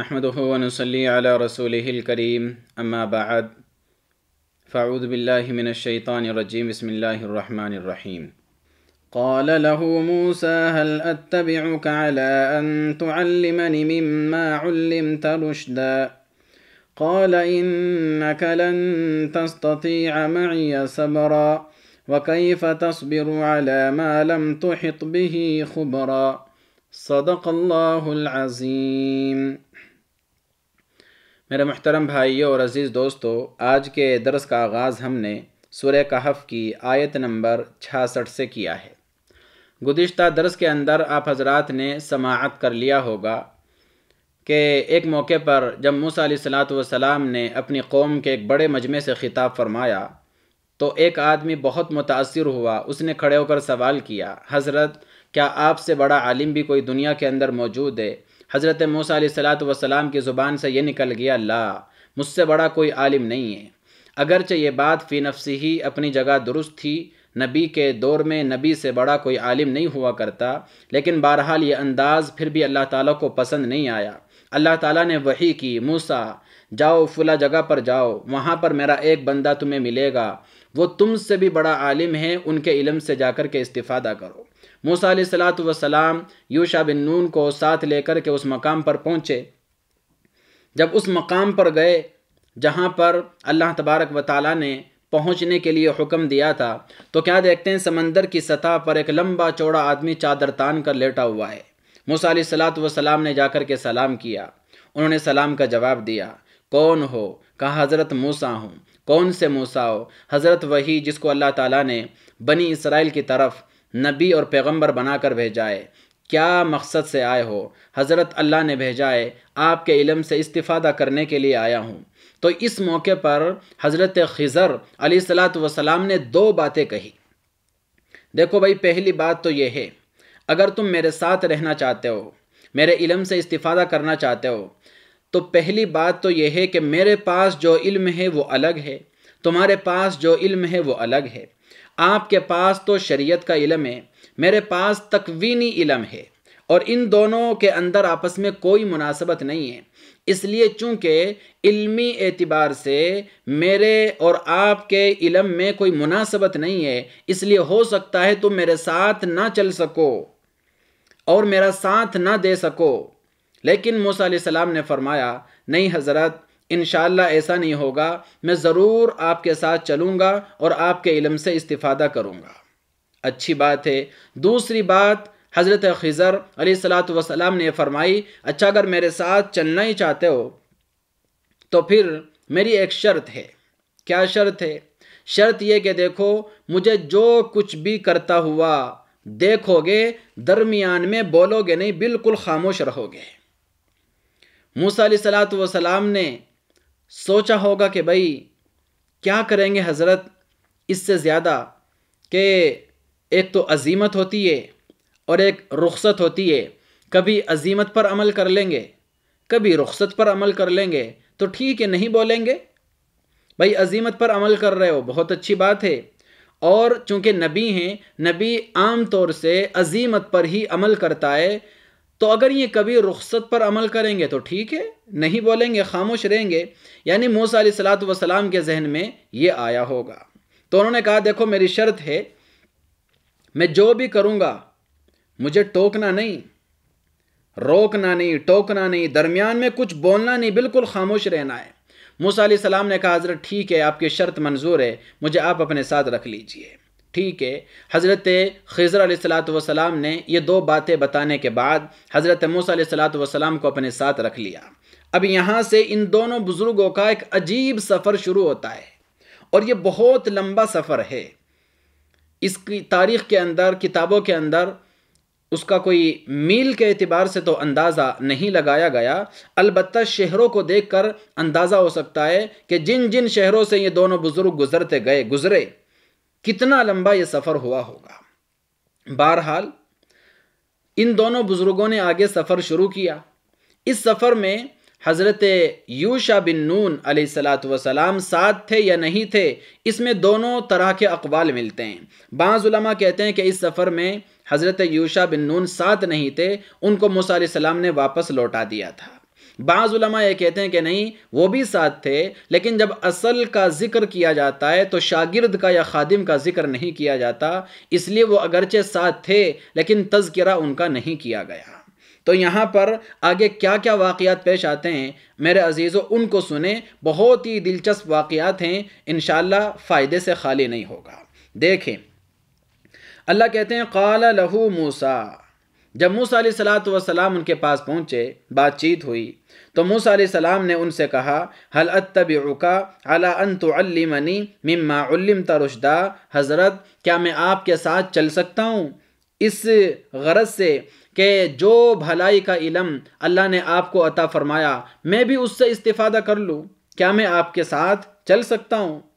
نحمده ونصلي على رسوله الكريم أما بعد فأعوذ بالله من الشيطان الرجيم بسم الله الرحمن الرحيم قال له موسى هل أتبعك على أن تعلمني مما علمت رشدا قال إنك لن تستطيع معي صبرا وكيف تصبر على ما لم تحط به خبرا صدق الله العظيم میرے محترم بھائیوں اور عزیز دوستو آج کے درس کا آغاز ہم نے سورہ کہف کی آیت نمبر 66 سے کیا ہے گزشتہ درس کے اندر آپ حضرات نے سماعت کر لیا ہوگا کہ ایک موقع پر جب موسیٰ علیہ السلام نے اپنی قوم کے ایک بڑے مجمع سے خطاب فرمایا تو ایک آدمی بہت متاثر ہوا اس نے کھڑے ہو کر سوال کیا حضرت کیا آپ سے بڑا عالم بھی کوئی دنیا کے اندر موجود ہے حضرت موسیٰ علیہ السلاۃ وسلام کی زبان سے یہ نکل گیا لا مجھ سے بڑا کوئی عالم نہیں ہے اگرچہ یہ بات فی نفسی ہی اپنی جگہ درست تھی نبی کے دور میں نبی سے بڑا کوئی عالم نہیں ہوا کرتا لیکن بہرحال یہ انداز پھر بھی اللہ تعالیٰ کو پسند نہیں آیا اللہ تعالیٰ نے وہی کی موسا جاؤ فلا جگہ پر جاؤ وہاں پر میرا ایک بندہ تمہیں ملے گا وہ تم سے بھی بڑا عالم ہے ان کے علم سے جا کر کے استفادہ کرو علیہ السلاۃ وسلام یوشا بن نون کو ساتھ لے کر کے اس مقام پر پہنچے جب اس مقام پر گئے جہاں پر اللہ تبارک و تعالیٰ نے پہنچنے کے لیے حکم دیا تھا تو کیا دیکھتے ہیں سمندر کی سطح پر ایک لمبا چوڑا آدمی چادر تان کر لیٹا ہوا ہے موسیٰ علیہ السلاۃ وسلام نے جا کر کے سلام کیا انہوں نے سلام کا جواب دیا کون ہو کہا حضرت موسا ہوں کون سے موسا ہو حضرت وہی جس کو اللہ تعالیٰ نے بنی اسرائیل کی طرف نبی اور پیغمبر بنا کر بھیجائے کیا مقصد سے آئے ہو حضرت اللہ نے بھیجائے آپ کے علم سے استفادہ کرنے کے لیے آیا ہوں تو اس موقع پر حضرت خضر علی صلاۃ وسلام نے دو باتیں کہی دیکھو بھائی پہلی بات تو یہ ہے اگر تم میرے ساتھ رہنا چاہتے ہو میرے علم سے استفادہ کرنا چاہتے ہو تو پہلی بات تو یہ ہے کہ میرے پاس جو علم ہے وہ الگ ہے تمہارے پاس جو علم ہے وہ الگ ہے آپ کے پاس تو شریعت کا علم ہے میرے پاس تکوینی علم ہے اور ان دونوں کے اندر آپس میں کوئی مناسبت نہیں ہے اس لیے چونکہ علمی اعتبار سے میرے اور آپ کے علم میں کوئی مناسبت نہیں ہے اس لیے ہو سکتا ہے تم میرے ساتھ نہ چل سکو اور میرا ساتھ نہ دے سکو لیکن موسیٰ علیہ السلام نے فرمایا نہیں حضرت انشاءاللہ ایسا نہیں ہوگا میں ضرور آپ کے ساتھ چلوں گا اور آپ کے علم سے استفادہ کروں گا اچھی بات ہے دوسری بات حضرت خضر علیہ السلاۃ وسلام نے فرمائی اچھا اگر میرے ساتھ چلنا ہی چاہتے ہو تو پھر میری ایک شرط ہے کیا شرط ہے شرط یہ کہ دیکھو مجھے جو کچھ بھی کرتا ہوا دیکھو گے درمیان میں بولو گے نہیں بالکل خاموش رہو گے موسیٰ علیہ السلاۃ وسلام نے سوچا ہوگا کہ بھائی کیا کریں گے حضرت اس سے زیادہ کہ ایک تو عظیمت ہوتی ہے اور ایک رخصت ہوتی ہے کبھی عظیمت پر عمل کر لیں گے کبھی رخصت پر عمل کر لیں گے تو ٹھیک ہے نہیں بولیں گے بھائی عظیمت پر عمل کر رہے ہو بہت اچھی بات ہے اور چونکہ نبی ہیں نبی عام طور سے عظیمت پر ہی عمل کرتا ہے تو اگر یہ کبھی رخصت پر عمل کریں گے تو ٹھیک ہے نہیں بولیں گے خاموش رہیں گے یعنی موسیٰ علیہ السلاۃ و کے ذہن میں یہ آیا ہوگا تو انہوں نے کہا دیکھو میری شرط ہے میں جو بھی کروں گا مجھے ٹوکنا نہیں روکنا نہیں ٹوکنا نہیں درمیان میں کچھ بولنا نہیں بالکل خاموش رہنا ہے موسیٰ علیہ السلام نے کہا حضرت ٹھیک ہے آپ کی شرط منظور ہے مجھے آپ اپنے ساتھ رکھ لیجئے ٹھیک ہے حضرت خضر علیہ السلاۃ والسلام نے یہ دو باتیں بتانے کے بعد حضرت موسیٰ علیہ والسلام کو اپنے ساتھ رکھ لیا اب یہاں سے ان دونوں بزرگوں کا ایک عجیب سفر شروع ہوتا ہے اور یہ بہت لمبا سفر ہے اس کی تاریخ کے اندر کتابوں کے اندر اس کا کوئی میل کے اعتبار سے تو اندازہ نہیں لگایا گیا البتہ شہروں کو دیکھ کر اندازہ ہو سکتا ہے کہ جن جن شہروں سے یہ دونوں بزرگ گزرتے گئے گزرے کتنا لمبا یہ سفر ہوا ہوگا بہرحال ان دونوں بزرگوں نے آگے سفر شروع کیا اس سفر میں حضرت یوشا بن نون علیہ السلاۃ وسلام ساتھ تھے یا نہیں تھے اس میں دونوں طرح کے اقوال ملتے ہیں بعض علماء کہتے ہیں کہ اس سفر میں حضرت یوشا بن نون ساتھ نہیں تھے ان کو مصع السلام نے واپس لوٹا دیا تھا بعض علماء یہ کہتے ہیں کہ نہیں وہ بھی ساتھ تھے لیکن جب اصل کا ذکر کیا جاتا ہے تو شاگرد کا یا خادم کا ذکر نہیں کیا جاتا اس لیے وہ اگرچہ ساتھ تھے لیکن تذکرہ ان کا نہیں کیا گیا تو یہاں پر آگے کیا کیا واقعات پیش آتے ہیں میرے عزیزوں ان کو سنیں بہت ہی دلچسپ واقعات ہیں انشاءاللہ فائدے سے خالی نہیں ہوگا دیکھیں اللہ کہتے ہیں قال لہو موسیٰ جب موسیٰ علیہ السلاۃ وسلام ان کے پاس پہنچے بات چیت ہوئی تو موسیٰ علیہ السلام نے ان سے کہا حلۃ طبقا علا ان تو علم مماعلم ترشد حضرت کیا میں آپ کے ساتھ چل سکتا ہوں اس غرض سے کہ جو بھلائی کا علم اللہ نے آپ کو عطا فرمایا میں بھی اس سے استفادہ کر لوں کیا میں آپ کے ساتھ چل سکتا ہوں